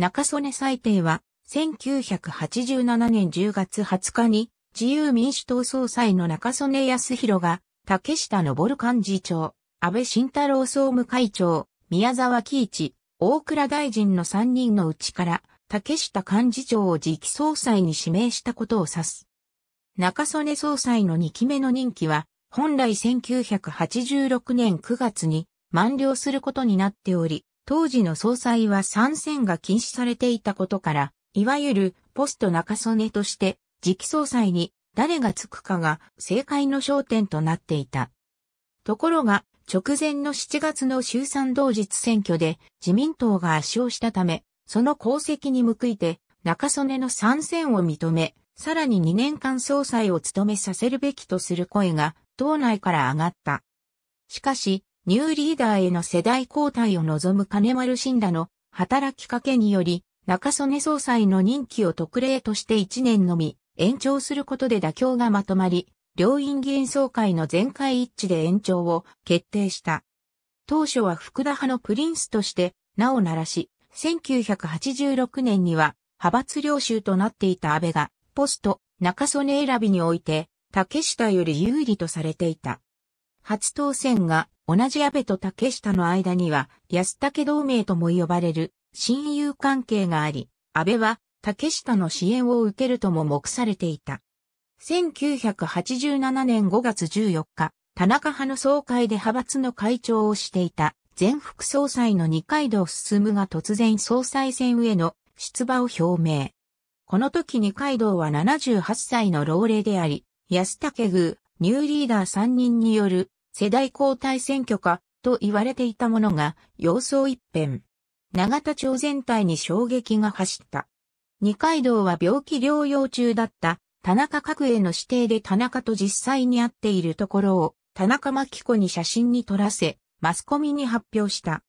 中曽根裁定は、1987年10月20日に、自由民主党総裁の中曽根康弘が、竹下登幹事長、安倍晋太郎総務会長、宮沢喜一、大倉大臣の3人のうちから、竹下幹事長を次期総裁に指名したことを指す。中曽根総裁の2期目の任期は、本来1986年9月に満了することになっており、当時の総裁は参戦が禁止されていたことから、いわゆるポスト中曽根として、次期総裁に誰がつくかが政界の焦点となっていた。ところが、直前の7月の衆参同日選挙で自民党が圧勝したため、その功績に報いて中曽根の参戦を認め、さらに2年間総裁を務めさせるべきとする声が党内から上がった。しかし、ニューリーダーへの世代交代を望む金丸信らの働きかけにより、中曽根総裁の任期を特例として1年のみ延長することで妥協がまとまり、両院議員総会の全会一致で延長を決定した。当初は福田派のプリンスとして名を鳴らし、1986年には派閥領袖となっていた安倍が、ポスト、中曽根選びにおいて、竹下より有利とされていた。初当選が同じ安部と竹下の間には、安竹同盟とも呼ばれる親友関係があり、安部は竹下の支援を受けるとも目されていた。1987年5月14日、田中派の総会で派閥の会長をしていた前副総裁の二階堂進が突然総裁選への出馬を表明。この時二階堂は78歳の老齢であり、安武宮、ニューリーダー3人による世代交代選挙かと言われていたものが様相一変。永田町全体に衝撃が走った。二階堂は病気療養中だった田中角栄の指定で田中と実際に会っているところを田中真子に写真に撮らせ、マスコミに発表した。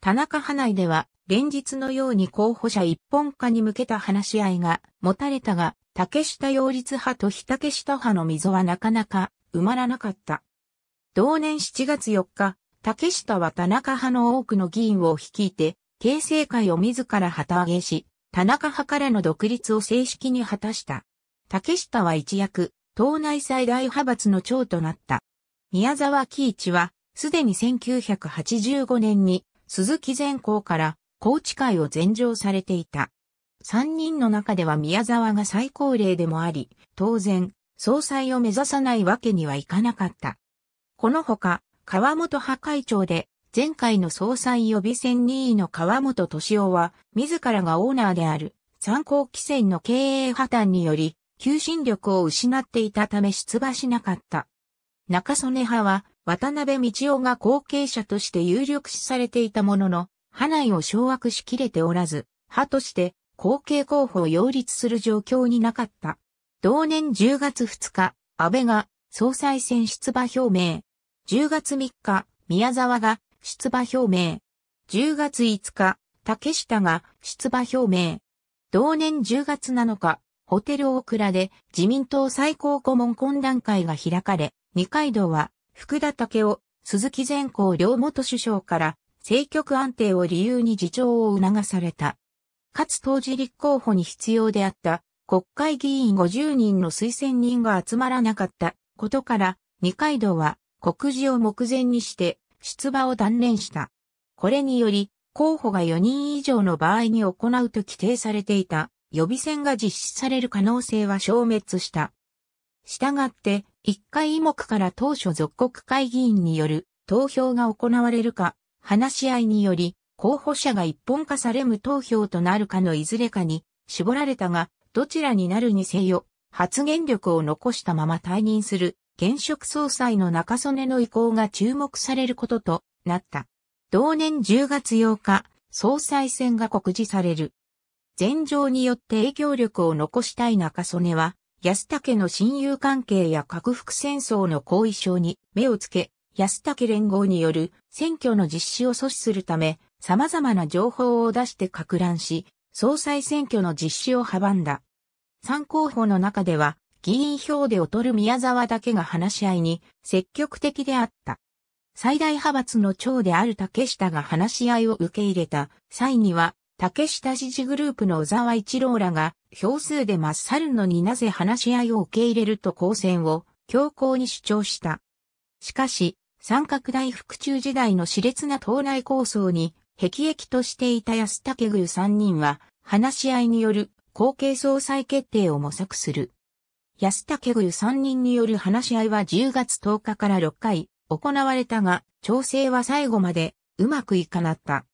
田中派内では連日のように候補者一本化に向けた話し合いが持たれたが、竹下擁立派と日竹下派の溝はなかなか埋まらなかった。同年7月4日、竹下は田中派の多くの議員を率いて、形成会を自ら旗揚げし、田中派からの独立を正式に果たした。竹下は一躍、党内最大派閥の長となった。宮沢喜一は、すでに1985年に、鈴木善光から、高知会を全上されていた。三人の中では宮沢が最高齢でもあり、当然、総裁を目指さないわけにはいかなかった。このほか、川本派会長で、前回の総裁予備選任意の川本敏夫は、自らがオーナーである、参考規制の経営破綻により、求心力を失っていたため出馬しなかった。中曽根派は、渡辺道夫が後継者として有力視されていたものの、派内を掌握しきれておらず、派として後継候補を擁立する状況になかった。同年10月2日、安倍が総裁選出馬表明。10月3日、宮沢が出馬表明。10月5日、竹下が出馬表明。同年10月7日、ホテル大倉で自民党最高顧問懇談会が開かれ、二階堂は福田武を鈴木善光両元首相から政局安定を理由に自重を促された。かつ当時立候補に必要であった国会議員50人の推薦人が集まらなかったことから、二階堂は告示を目前にして出馬を断念した。これにより、候補が4人以上の場合に行うと規定されていた予備選が実施される可能性は消滅した。したがって、1回目から当初属国会議員による投票が行われるか、話し合いにより、候補者が一本化され無投票となるかのいずれかに絞られたが、どちらになるにせよ、発言力を残したまま退任する現職総裁の中曽根の意向が注目されることとなった。同年10月8日、総裁選が告示される。前場によって影響力を残したい中曽根は、安武の親友関係や核服戦争の後遺症に目をつけ、安武連合による選挙の実施を阻止するため、様々な情報を出して拡乱し、総裁選挙の実施を阻んだ。参考補の中では、議員票で劣る宮沢だけが話し合いに積極的であった。最大派閥の長である竹下が話し合いを受け入れた際には、竹下支持グループの小沢一郎らが票数で真っ去るのになぜ話し合いを受け入れると公選を強硬に主張した。しかし、三角大復中時代の熾烈な党内構想に、壁役としていた安武宮三人は、話し合いによる後継総裁決定を模索する。安武宮3人による話し合いは10月10日から6回行われたが、調整は最後までうまくいかなった。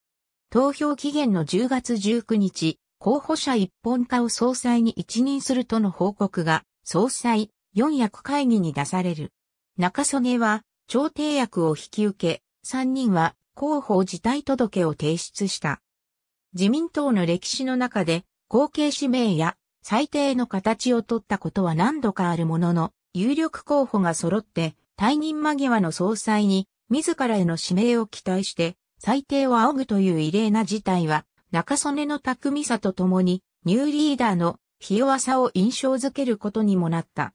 投票期限の10月19日、候補者一本化を総裁に一任するとの報告が、総裁、四役会議に出される。中曽根は、調停役を引き受け、三人は、候補辞退届を提出した。自民党の歴史の中で、後継指名や最低の形を取ったことは何度かあるものの、有力候補が揃って、退任間際の総裁に、自らへの指名を期待して、最低を仰ぐという異例な事態は、中曽根の巧みさとともに、ニューリーダーのひ弱さを印象づけることにもなった。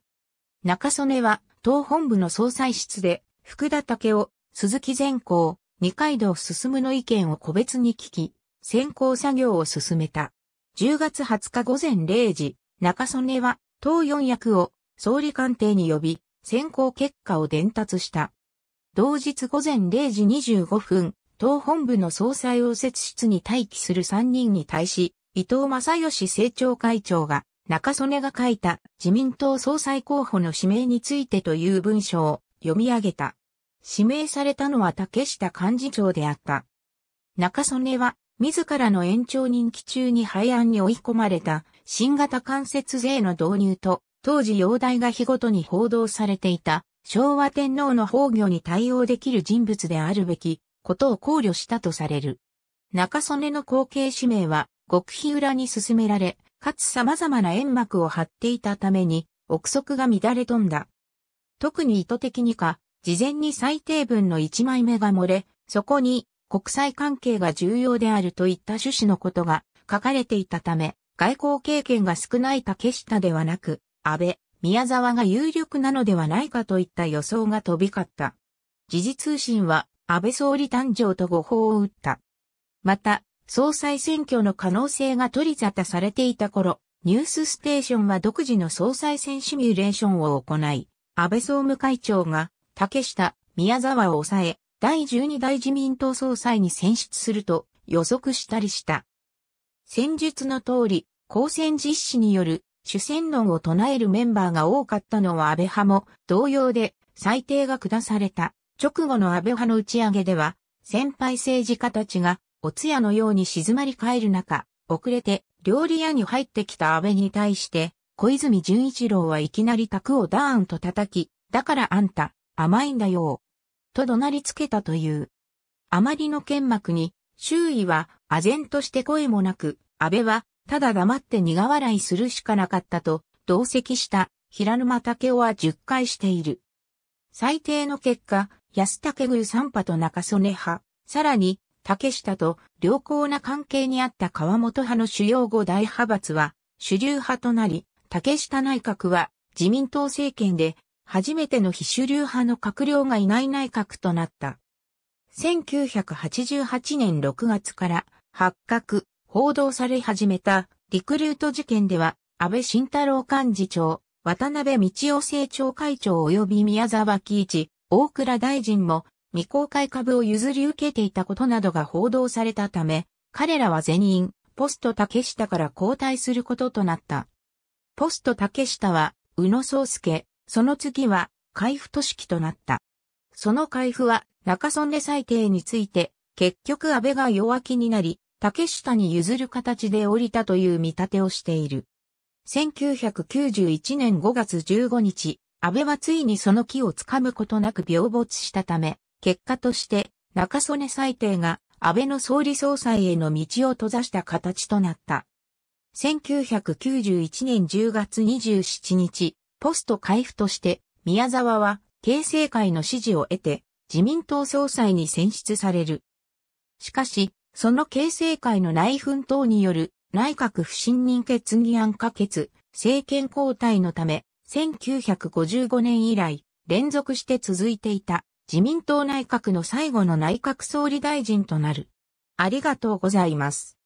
中曽根は、党本部の総裁室で、福田武夫、鈴木善光、二階堂進の意見を個別に聞き、先行作業を進めた。10月20日午前0時、中曽根は、党4役を総理官邸に呼び、選考結果を伝達した。同日午前0時25分、党本部の総裁応接室に待機する3人に対し、伊藤正義政調会長が、中曽根が書いた自民党総裁候補の指名についてという文章を読み上げた。指名されたのは竹下幹事長であった。中曽根は自らの延長任期中に廃案に追い込まれた新型関節税の導入と、当時容体が日ごとに報道されていた昭和天皇の崩御に対応できる人物であるべきことを考慮したとされる。中曽根の後継指名は極秘裏に進められ、かつ様々な煙幕を張っていたために、憶測が乱れ飛んだ。特に意図的にか、事前に最低分の1枚目が漏れ、そこに国際関係が重要であるといった趣旨のことが書かれていたため、外交経験が少ない竹下ではなく、安倍、宮沢が有力なのではないかといった予想が飛び交った。時事通信は安倍総理誕生と誤報を打った。また、総裁選挙の可能性が取り沙汰されていた頃、ニュースステーションは独自の総裁選シミュレーションを行い、安倍総務会長が竹下、宮沢を抑え、第12代自民党総裁に選出すると予測したりした。戦術の通り、公選実施による主戦論を唱えるメンバーが多かったのは安倍派も同様で裁定が下された直後の安倍派の打ち上げでは先輩政治家たちがお通夜のように静まり返る中遅れて料理屋に入ってきた安倍に対して小泉純一郎はいきなり卓をダーンと叩きだからあんた甘いんだよと怒鳴りつけたという。あまりの剣幕に、周囲は、唖然として声もなく、安倍は、ただ黙って苦笑いするしかなかったと、同席した平沼武雄は10回している。最低の結果、安武宮三派と中曽根派、さらに、竹下と良好な関係にあった川本派の主要五大派閥は主流派となり、竹下内閣は自民党政権で初めての非主流派の閣僚がいない内閣となった。1988年6月から発覚、報道され始めたリクルート事件では、安倍晋太郎幹事長、渡辺道夫政調会長及び宮沢喜一、大倉大臣も未公開株を譲り受けていたことなどが報道されたため、彼らは全員、ポスト竹下から交代することとなった。ポスト竹下は、宇野宗介、その次は、海部都市記となった。その海部は、中曽根裁定について、結局安倍が弱気になり、竹下に譲る形で降りたという見立てをしている。1991年5月15日、安倍はついにその木をつかむことなく病没したため、結果として中曽根裁定が安倍の総理総裁への道を閉ざした形となった。1991年10月27日、ポスト回復として、宮沢は、形成会の支持を得て、自民党総裁に選出される。しかし、その形成会の内紛等による内閣不信任決議案可決、政権交代のため、1955年以来、連続して続いていた自民党内閣の最後の内閣総理大臣となる。ありがとうございます。